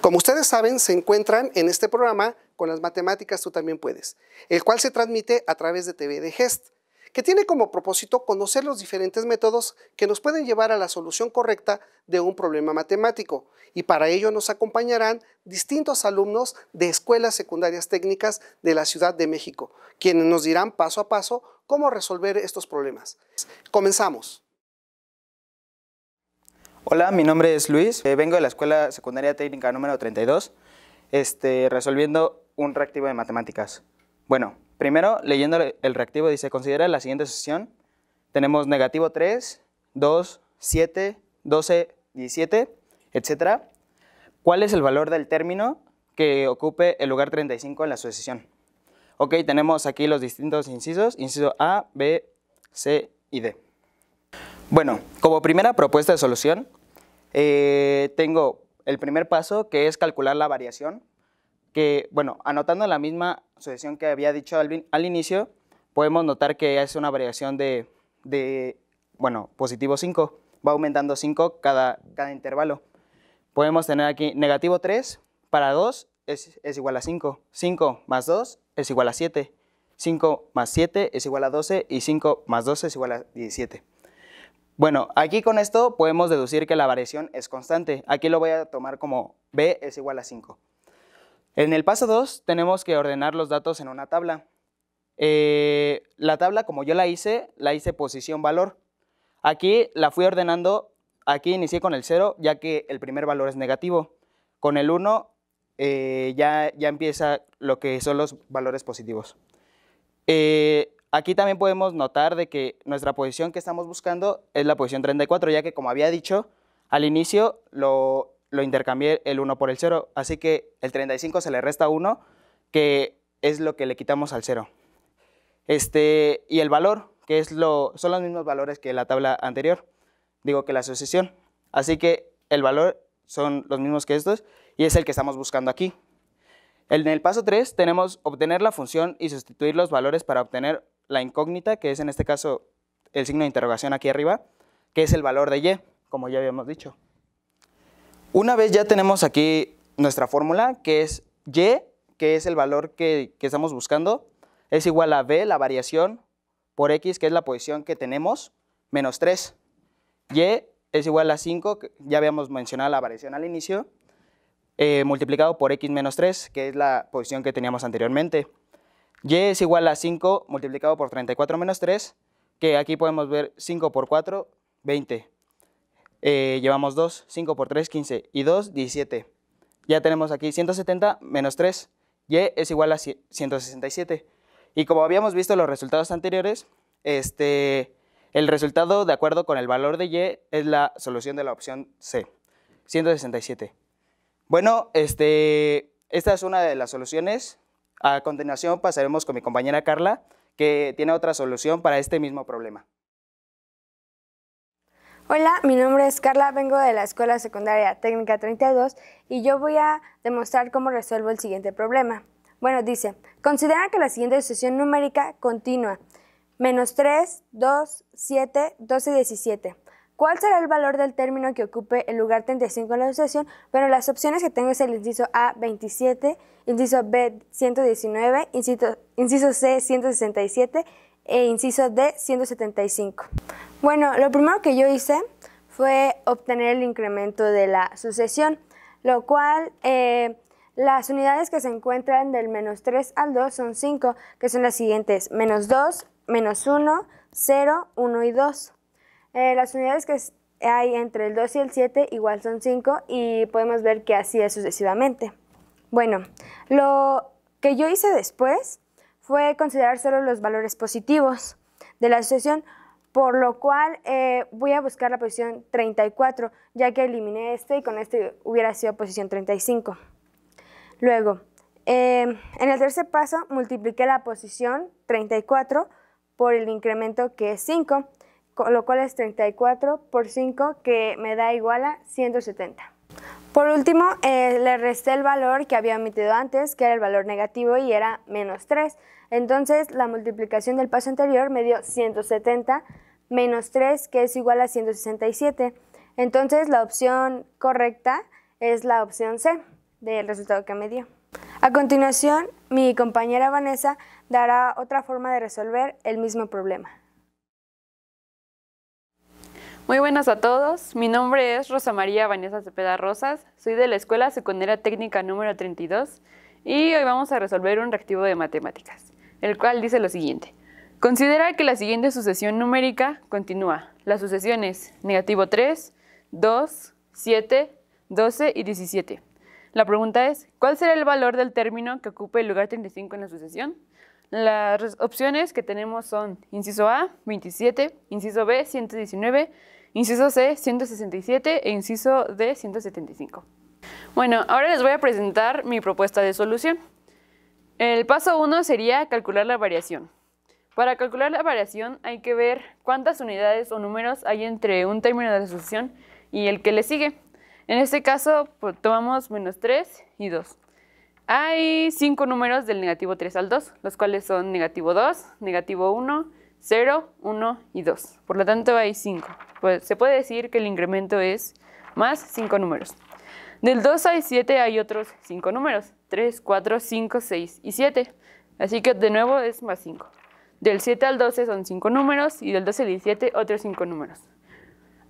Como ustedes saben, se encuentran en este programa con las matemáticas tú también puedes, el cual se transmite a través de TV de Gest, que tiene como propósito conocer los diferentes métodos que nos pueden llevar a la solución correcta de un problema matemático, y para ello nos acompañarán distintos alumnos de escuelas secundarias técnicas de la Ciudad de México, quienes nos dirán paso a paso cómo resolver estos problemas. Comenzamos. Hola, mi nombre es Luis, eh, vengo de la Escuela Secundaria Técnica número 32, este, resolviendo un reactivo de matemáticas. Bueno, primero, leyendo el reactivo, dice, considera la siguiente sucesión, Tenemos negativo 3, 2, 7, 12, 17, etc. ¿Cuál es el valor del término que ocupe el lugar 35 en la sucesión? Ok, tenemos aquí los distintos incisos, inciso A, B, C y D. Bueno, como primera propuesta de solución, eh, tengo el primer paso que es calcular la variación, que, bueno, anotando la misma sucesión que había dicho al, inicio, podemos notar que es una variación de, bueno, positivo 5, va aumentando 5 cada, cada intervalo. Podemos tener aquí negativo 3 para 2 es, es, igual a 5, 5 más 2 es igual a 7, 5 más 7 es igual a 12 y 5 más 12 es igual a 17. Bueno, aquí con esto podemos deducir que la variación es constante. Aquí lo voy a tomar como b es igual a 5. En el paso 2 tenemos que ordenar los datos en una tabla. Eh, la tabla, como yo la hice, la hice posición-valor. Aquí la fui ordenando, aquí inicié con el 0, ya que el primer valor es negativo. Con el 1 eh, ya, ya empieza lo que son los valores positivos. Eh, Aquí también podemos notar de que nuestra posición que estamos buscando es la posición 34, ya que como había dicho, al inicio lo, intercambié el 1 por el 0, así que el 35 se le resta 1, que es lo que le quitamos al 0. Este, y el valor, que es lo, son los mismos valores que la tabla anterior, digo que la sucesión. Así que el valor son los mismos que estos y es el que estamos buscando aquí. En el paso 3 tenemos obtener la función y sustituir los valores para obtener la incógnita, que es en este caso el signo de interrogación aquí arriba, que es el valor de y, como ya habíamos dicho. Una vez ya tenemos aquí nuestra fórmula, que es y, que es el valor que, estamos buscando, es igual a b, la variación, por x, que es la posición que tenemos, menos 3. y es igual a 5, ya habíamos mencionado la variación al inicio, eh, multiplicado por x menos 3, que es la posición que teníamos anteriormente. Y es igual a 5 multiplicado por 34 menos 3, que aquí podemos ver 5 por 4, 20. Eh, llevamos 2, 5 por 3, 15 y 2, 17. Ya tenemos aquí 170 menos 3, y es igual a 167. Y como habíamos visto en los resultados anteriores, este, el resultado de acuerdo con el valor de y es la solución de la opción C, 167. Bueno, este, esta es una de las soluciones a continuación pasaremos con mi compañera Carla, que tiene otra solución para este mismo problema. Hola, mi nombre es Carla, vengo de la Escuela Secundaria Técnica 32 y yo voy a demostrar cómo resuelvo el siguiente problema. Bueno, dice, considera que la siguiente sucesión numérica continua, menos 3, 2, 7, 12, 17. ¿Cuál será el valor del término que ocupe el lugar 35 en la sucesión? Bueno, las opciones que tengo es el inciso A 27, inciso B 119, inciso, C 167 e inciso D 175. Bueno, lo primero que yo hice fue obtener el incremento de la sucesión, lo cual eh, las unidades que se encuentran del menos 3 al 2 son 5, que son las siguientes, menos 2, menos 1, 0, 1 y 2. Eh, las unidades que hay entre el 2 y el 7 igual son 5 y podemos ver que así es sucesivamente. Bueno, lo que yo hice después fue considerar solo los valores positivos de la sucesión por lo cual eh, voy a buscar la posición 34, ya que eliminé este y con este hubiera sido posición 35. Luego, em, en el tercer paso multipliqué la posición 34 por el incremento que es 5, lo cual es 34 por 5, que me da igual a 170. Por último, eh, le resté el valor que había omitido antes, que era el valor negativo y era menos 3. Entonces, la multiplicación del paso anterior me dio 170 menos 3, que es igual a 167. Entonces, la opción correcta es la opción C del resultado que me dio. A continuación, mi compañera Vanessa dará otra forma de resolver el mismo problema. Muy buenas a todos, mi nombre es Rosa María Vanessa Cepeda Rosas, soy de la Escuela Secundaria Técnica número 32 y hoy vamos a resolver un reactivo de matemáticas, el cual dice lo siguiente. Considera que la siguiente sucesión numérica continúa. la sucesión es negativo 3, 2, 7, 12 y 17. La pregunta es, ¿cuál será el valor del término que ocupe el lugar 35 en la sucesión? Las opciones que tenemos son inciso A, 27, inciso B, 119, inciso C, 167 e inciso D, 175. Bueno, ahora les voy a presentar mi propuesta de solución. El paso 1 sería calcular la variación. Para calcular la variación hay que ver cuántas unidades o números hay entre un término de solución y el que le sigue. En este caso pues, tomamos menos 3 y 2. Hay cinco números del negativo 3 al 2, los cuales son negativo 2, negativo 1, 0, 1 y 2. Por lo tanto, hay 5. Pues se puede decir que el incremento es más 5 números. Del 2 al 7 hay otros 5 números, 3, 4, 5, 6 y 7. Así que de nuevo es más 5. Del 7 al 12 son 5 números y del 12 al 17 otros 5 números.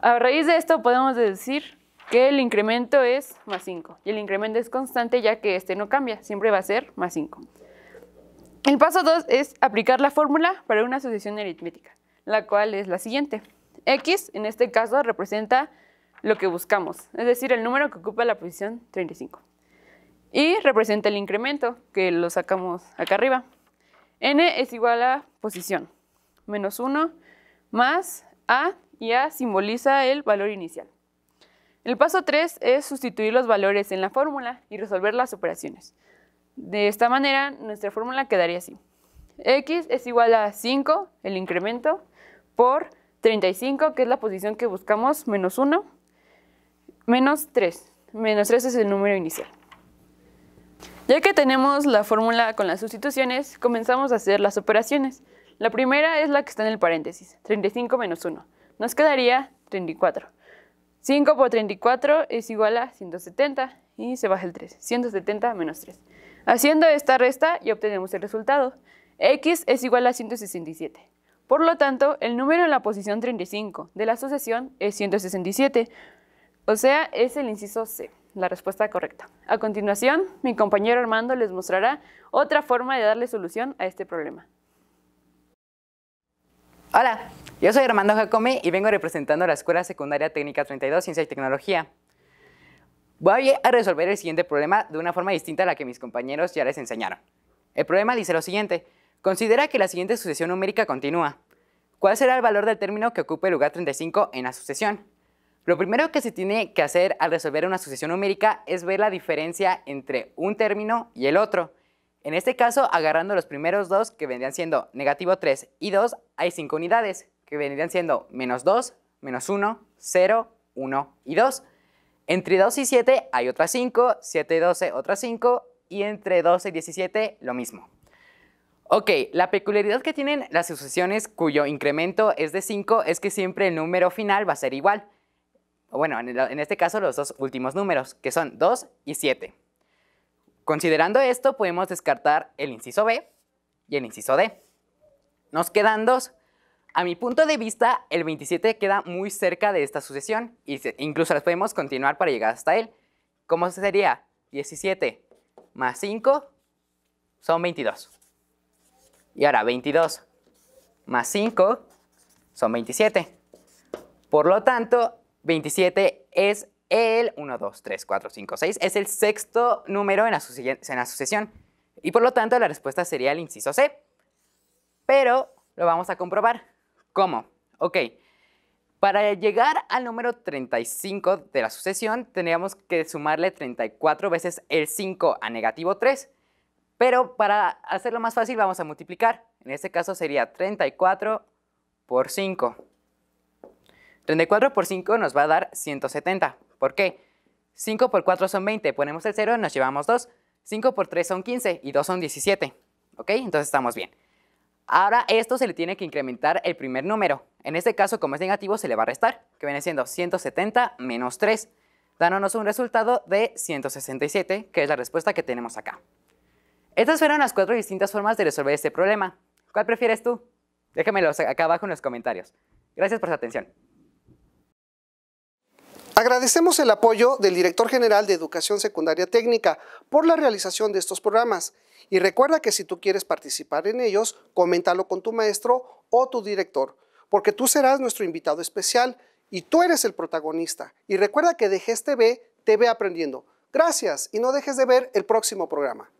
A raíz de esto podemos decir que el incremento es más 5. Y el incremento es constante ya que este no cambia, siempre va a ser más 5. El paso 2 es aplicar la fórmula para una sucesión aritmética, la cual es la siguiente. X, en este caso, representa lo que buscamos, es decir, el número que ocupa la posición 35. Y representa el incremento, que lo sacamos acá arriba. N es igual a posición, menos 1, más A, y A simboliza el valor inicial. El paso 3 es sustituir los valores en la fórmula y resolver las operaciones. De esta manera, nuestra fórmula quedaría así. X es igual a 5, el incremento, por 35, que es la posición que buscamos, menos 1, menos 3. Menos 3 es el número inicial. Ya que tenemos la fórmula con las sustituciones, comenzamos a hacer las operaciones. La primera es la que está en el paréntesis, 35 menos 1. Nos quedaría 34. 5 por 34 es igual a 170 y se baja el 3, 170 menos 3. Haciendo esta resta y obtenemos el resultado. X es igual a 167. Por lo tanto, el número en la posición 35 de la sucesión es 167, o sea, es el inciso C, la respuesta correcta. A continuación, mi compañero Armando les mostrará otra forma de darle solución a este problema. Hola, yo soy Armando Jacome y vengo representando la Escuela Secundaria Técnica 32 Ciencia y Tecnología. Voy a resolver el siguiente problema de una forma distinta a la que mis compañeros ya les enseñaron. El problema dice lo siguiente. Considera que la siguiente sucesión numérica continúa. ¿Cuál será el valor del término que ocupe el lugar 35 en la sucesión? Lo primero que se tiene que hacer al resolver una sucesión numérica es ver la diferencia entre un término y el otro. En este caso, agarrando los primeros dos que vendrían siendo negativo 3 y 2, hay 5 unidades que vendrían siendo menos 2, menos 1, 0, 1 y 2. Entre 2 y 7 hay otras 5, 7 y 12 otras 5 y entre 12 y 17 lo mismo. Ok, la peculiaridad que tienen las sucesiones cuyo incremento es de 5 es que siempre el número final va a ser igual. O Bueno, en este caso los dos últimos números, que son 2 y 7. Considerando esto, podemos descartar el inciso B y el inciso D. Nos quedan dos, a mi punto de vista, el 27 queda muy cerca de esta sucesión, y incluso las podemos continuar para llegar hasta él. ¿Cómo sería? 17 más 5 son 22. Y ahora 22 más 5 son 27. Por lo tanto, 27 es el 1, 2, 3, 4, 5, 6. Es el sexto número en la, en la sucesión. Y por lo tanto, la respuesta sería el inciso C. Pero lo vamos a comprobar. ¿Cómo? Ok, para llegar al número 35 de la sucesión tendríamos que sumarle 34 veces el 5 a negativo 3, pero para hacerlo más fácil vamos a multiplicar. En este caso sería 34 por 5. 34 por 5 nos va a dar 170. ¿Por qué? 5 por 4 son 20, ponemos el 0, nos llevamos 2. 5 por 3 son 15 y 2 son 17. ¿Ok? Entonces estamos bien. Ahora esto se le tiene que incrementar el primer número. En este caso, como es negativo, se le va a restar, que viene siendo 170 menos 3, dándonos un resultado de 167, que es la respuesta que tenemos acá. Estas fueron las cuatro distintas formas de resolver este problema. ¿Cuál prefieres tú? Déjamelo acá abajo en los comentarios. Gracias por su atención. Agradecemos el apoyo del director general de Educación Secundaria Técnica por la realización de estos programas y recuerda que si tú quieres participar en ellos, coméntalo con tu maestro o tu director, porque tú serás nuestro invitado especial y tú eres el protagonista. Y recuerda que dejes TV, te aprendiendo. Gracias y no dejes de ver el próximo programa.